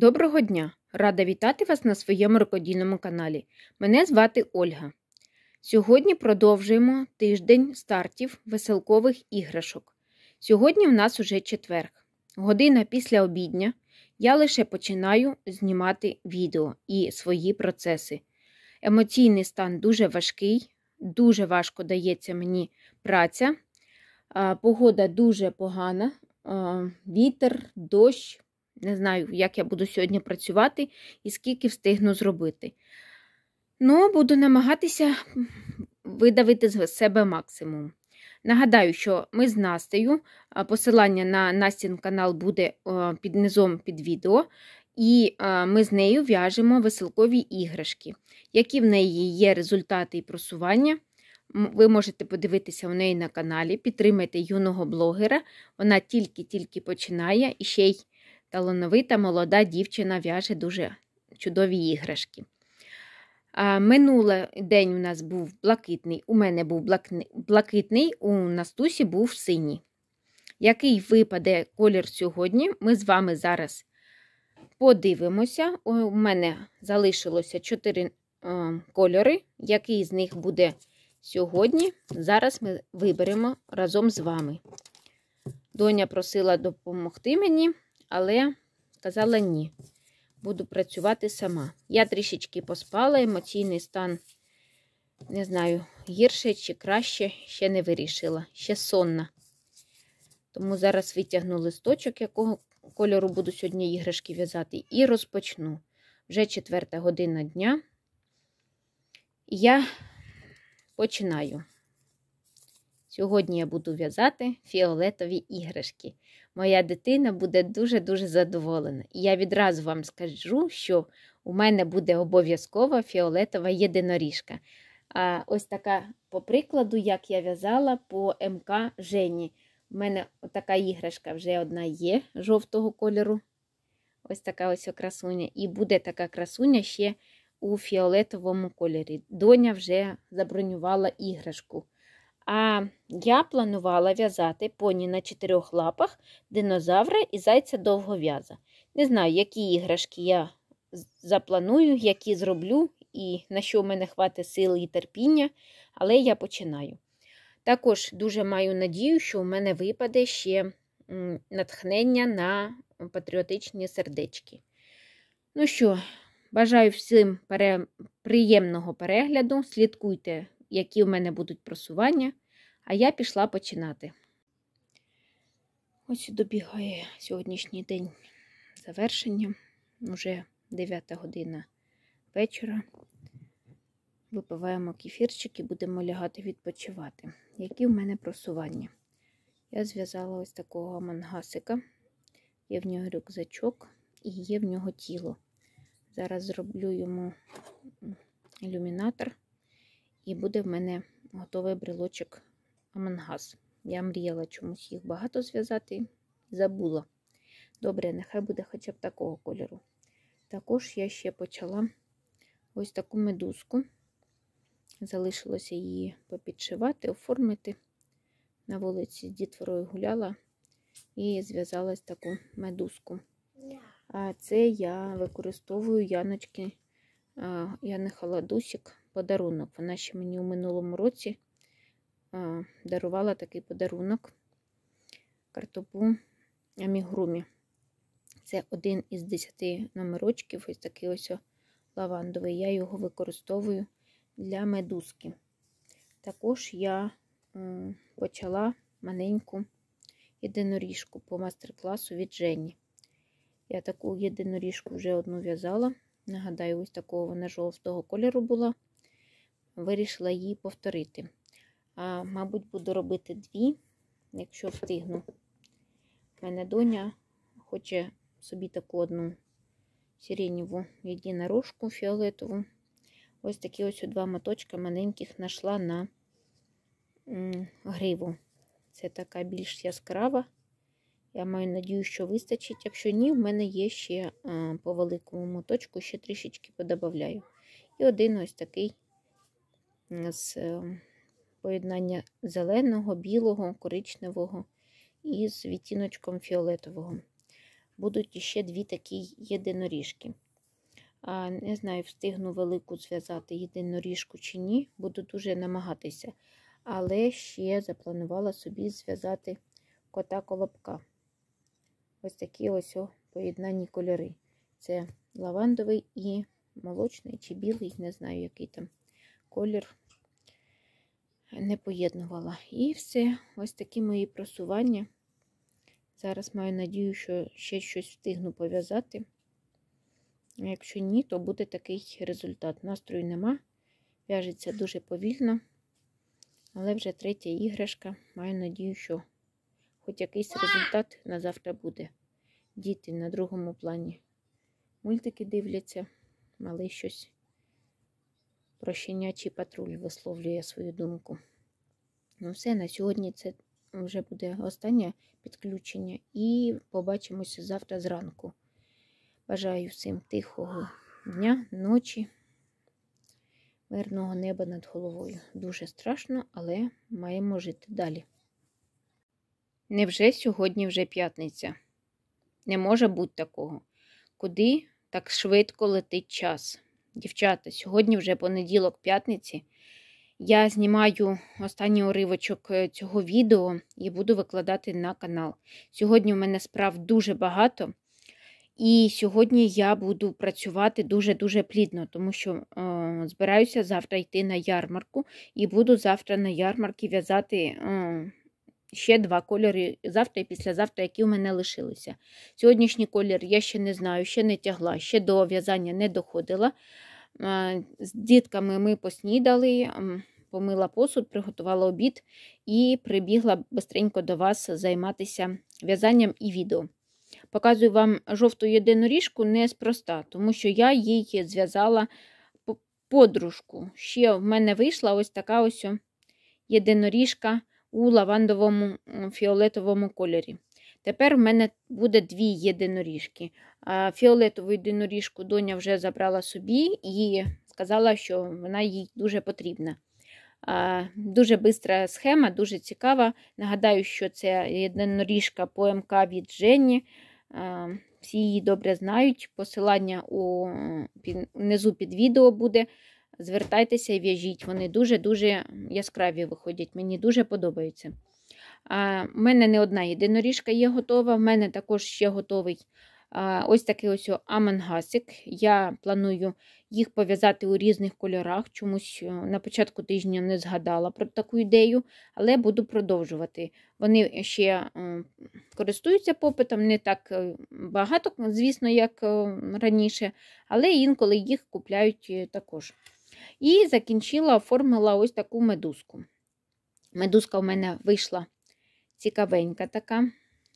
Доброго дня! Рада вітати вас на своєму рукодільному каналі. Мене звати Ольга. Сьогодні продовжуємо тиждень стартів веселкових іграшок. Сьогодні в нас уже четверг. Година після обідня я лише починаю знімати відео і свої процеси. Емоційний стан дуже важкий, дуже важко дається мені праця. Погода дуже погана, вітер, дощ. Не знаю, як я буду сьогодні працювати і скільки встигну зробити. Ну, буду намагатися видавити з себе максимум. Нагадаю, що ми з Настею, посилання на Настін канал буде під низом під відео, і ми з нею в'яжемо веселкові іграшки, які в неї є результати і просування. Ви можете подивитися у неї на каналі, підтримайте юного блогера. Вона тільки-тільки починає і ще й талановита молода дівчина в'яже дуже чудові іграшки. Минулий день у нас був блакитний, у мене був блакитний, у Настусі був синій. Який випаде колір сьогодні, ми з вами зараз подивимося. У мене залишилося 4 кольори, який з них буде сьогодні. Зараз ми виберемо разом з вами. Доня просила допомогти мені але казала ні. Буду працювати сама. Я трішечки поспала, емоційний стан, не знаю, гірше чи краще, ще не вирішила, ще сонна. Тому зараз витягну листочок, якого кольору буду сьогодні іграшки в'язати, і розпочну. Вже четверта година дня. І я починаю. Сьогодні я буду в'язати фіолетові іграшки. Моя дитина буде дуже-дуже задоволена. І я відразу вам скажу, що у мене буде обов'язкова фіолетова єдиноріжка. А Ось така, по прикладу, як я в'язала по МК Жені. У мене така іграшка вже одна є жовтого кольору. Ось така ось красуня. І буде така красуня ще у фіолетовому кольорі. Доня вже забронювала іграшку. А я планувала в'язати поні на чотирьох лапах, динозавра і зайця довгов'яза. Не знаю, які іграшки я запланую, які зроблю і на що в мене хватить сил і терпіння, але я починаю. Також дуже маю надію, що в мене випаде ще натхнення на патріотичні сердечки. Ну що, бажаю всім пере... приємного перегляду. Слідкуйте які в мене будуть просування, а я пішла починати. Ось добігає сьогоднішній день завершення, Уже 9 година вечора. Випиваємо кефірчик і будемо лягати відпочивати. Які в мене просування? Я зв'язала ось такого мангасика, є в нього рюкзачок і є в нього тіло. Зараз зроблю йому ілюмінатор. І буде в мене готовий брелочок амангаз. Я мріяла чомусь їх багато зв'язати, забула. Добре, нехай буде хоча б такого кольору. Також я ще почала ось таку медузку. Залишилося її попідшивати, оформити. На вулиці з дітворою гуляла і зв'язалась таку медузку. А це я використовую яночки, Яни Холодусік подарунок. Вона ще мені у минулому році а, дарувала такий подарунок картопу амігрумі. Це один із 10 номерочків, ось такий ось лавандовий. Я його використовую для медузки. Також я почала маленьку єдиноріжку по мастер-класу від Жені. Я таку єдиноріжку вже одну в'язала. Нагадаю, ось такого вона жовтого кольору була вирішила її повторити. А, Мабуть, буду робити дві, якщо встигну. У мене доня хоче собі таку одну сиреневу єдинорожку фіолетову. Ось такі ось два моточки маленьких знайшла на гриву. Це така більш яскрава. Я маю надію, що вистачить. Якщо ні, в мене є ще по великому моточку, ще трішечки подобавляю. І один ось такий з е, поєднання зеленого, білого, коричневого і з відтіночком фіолетового. Будуть ще дві такі єдиноріжки. Не знаю, встигну велику зв'язати єдиноріжку чи ні, буду дуже намагатися. Але ще запланувала собі зв'язати кота колобка. Ось такі ось о поєднані кольори. Це лавандовий і молочний, чи білий, не знаю, який там колір не поєднувала. І все, ось такі мої просування. Зараз маю надію, що ще щось встигну пов'язати. Якщо ні, то буде такий результат. Настрою нема, в'яжеться дуже повільно, але вже третя іграшка. Маю надію, що хоч якийсь результат на завтра буде. Діти на другому плані. Мультики дивляться, малий щось про щенячий патруль висловлює свою думку. Ну, все, на сьогодні це вже буде останнє підключення, і побачимося завтра зранку. Бажаю всім тихого дня, ночі, мирного неба над головою. Дуже страшно, але маємо жити далі. Невже сьогодні вже п'ятниця? Не може бути такого. Куди так швидко летить час? Дівчата, сьогодні вже понеділок, п'ятниці. Я знімаю останній уривочок е, цього відео і буду викладати на канал. Сьогодні в мене справ дуже багато, і сьогодні я буду працювати дуже-дуже плідно, тому що е, збираюся завтра йти на ярмарку, і буду завтра на ярмарці в'язати. Е, ще два кольори завтра і післязавтра, які в мене лишилися. Сьогоднішній колір я ще не знаю, ще не тягла, ще до в'язання не доходила. З дітками ми поснідали, помила посуд, приготувала обід і прибігла швидко до вас займатися в'язанням і відео. Показую вам жовту єдину ріжку неспроста, тому що я її зв'язала подружку. Ще в мене вийшла ось така ось єдиноріжка у лавандовому фіолетовому кольорі. Тепер в мене буде дві єдиноріжки. Фіолетову єдиноріжку доня вже забрала собі і сказала, що вона їй дуже потрібна. Дуже бистра схема, дуже цікава. Нагадаю, що це єдиноріжка по МК від Жені. Всі її добре знають. Посилання у, внизу під відео буде звертайтеся і в'яжіть. Вони дуже-дуже яскраві виходять, мені дуже подобаються. У мене не одна єдиноріжка є готова, в мене також ще готовий ось такий ось амангасик. Я планую їх пов'язати у різних кольорах. Чомусь е, на початку тижня не згадала про таку ідею, але буду продовжувати. Вони ще е, користуються попитом, не так е, багато, звісно, як раніше, але інколи їх купляють також. І закінчила, оформила ось таку медузку. Медузка в мене вийшла цікавенька така.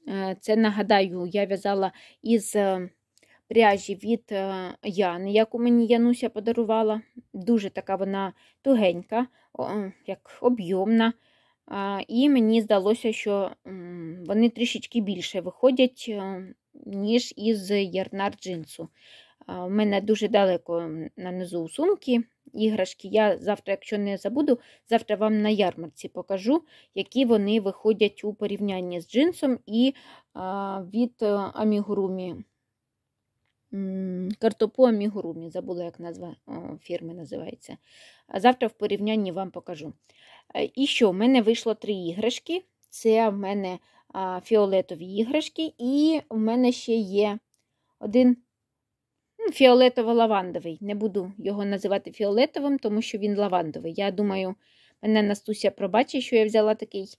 Е, це, нагадаю, я в'язала із е, пряжі від е, Яни, яку мені Януся подарувала. Дуже така вона тугенька, як об'ємна. І мені здалося, що вони трішечки більше виходять, ніж із ярнар джинсу. У мене дуже далеко на низу сумки іграшки. Я завтра, якщо не забуду, завтра вам на ярмарці покажу, які вони виходять у порівнянні з джинсом і від е, амігурумі. Картопу амігурумі, забула, як назва фірми називається. завтра в порівнянні вам покажу. Е, і що, в мене вийшло три іграшки. Це в мене фіолетові іграшки, і в мене ще є один Ну, Фіолетово-лавандовий. Не буду його називати фіолетовим, тому що він лавандовий. Я думаю, мене Настуся пробачить, що я взяла такий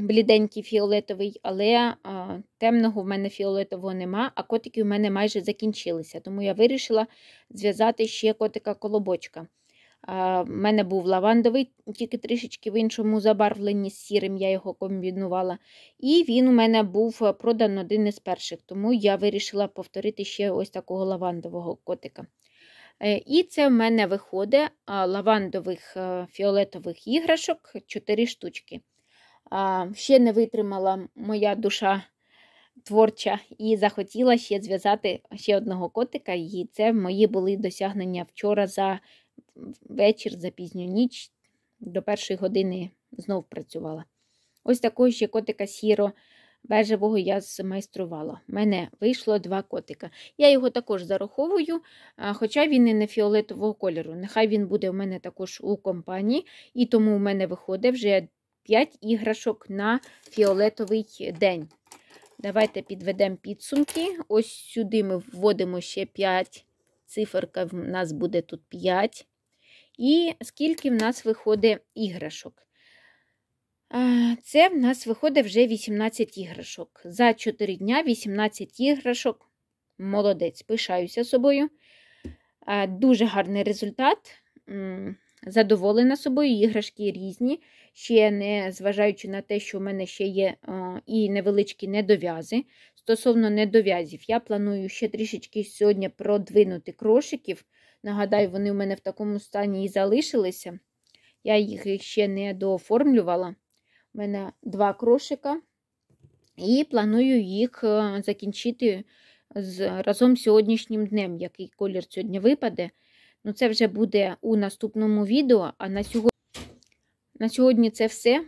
бліденький фіолетовий, але а, темного в мене фіолетового нема, а котики в мене майже закінчилися. Тому я вирішила зв'язати ще котика-колобочка. В мене був лавандовий, тільки трішечки в іншому забарвленні з сірим, я його комбінувала. І він у мене був е, продан один із перших, тому я вирішила повторити ще ось такого лавандового котика. Е, і це в мене виходить лавандових е, фіолетових іграшок 4 штучки. Ще не витримала моя душа творча і захотіла ще зв'язати ще одного котика. І це мої були досягнення вчора за вечір, за пізню ніч, до першої години знов працювала. Ось такого ще котика сіро. Бежевого я змайструвала. мене вийшло два котика. Я його також зараховую, хоча він і не фіолетового кольору. Нехай він буде у мене також у компанії, і тому у мене виходить вже 5 іграшок на фіолетовий день. Давайте підведемо підсумки. Ось сюди ми вводимо ще 5 циферка, в нас буде тут 5. І скільки в нас виходить іграшок. Це в нас виходить вже 18 іграшок. За 4 дня 18 іграшок. Молодець, пишаюся собою. Дуже гарний результат. Задоволена собою, іграшки різні. Ще не зважаючи на те, що в мене ще є і невеличкі недов'язи. Стосовно недов'язів, я планую ще трішечки сьогодні продвинути крошиків. Нагадаю, вони в мене в такому стані і залишилися. Я їх ще не дооформлювала. У мене два крошика, і планую їх е, закінчити з, разом з сьогоднішнім днем, який колір сьогодні випаде. Ну, це вже буде у наступному відео. А на сьогодні на сьогодні це все.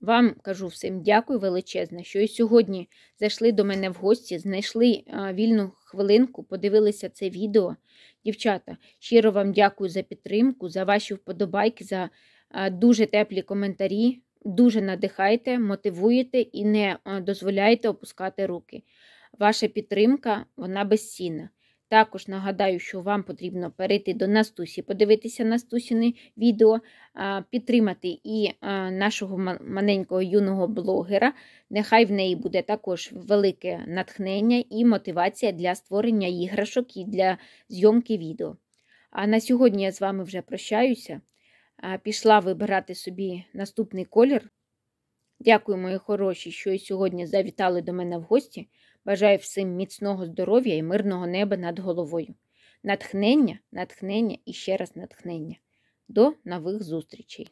Вам кажу всім дякую величезне, що і сьогодні зайшли до мене в гості, знайшли е, вільну хвилинку подивилися це відео. Дівчата, щиро вам дякую за підтримку, за ваші вподобайки, за дуже теплі коментарі. Дуже надихайте, мотивуєте і не дозволяйте опускати руки. Ваша підтримка, вона безцінна. Також нагадаю, що вам потрібно перейти до Настусі, подивитися настусіне відео, підтримати і нашого маленького юного блогера. Нехай в неї буде також велике натхнення і мотивація для створення іграшок і для зйомки відео. А на сьогодні я з вами вже прощаюся. Пішла вибирати собі наступний колір. Дякую, мої хороші, що і сьогодні завітали до мене в гості. Бажаю всім міцного здоров'я і мирного неба над головою. Натхнення, натхнення і ще раз натхнення. До нових зустрічей!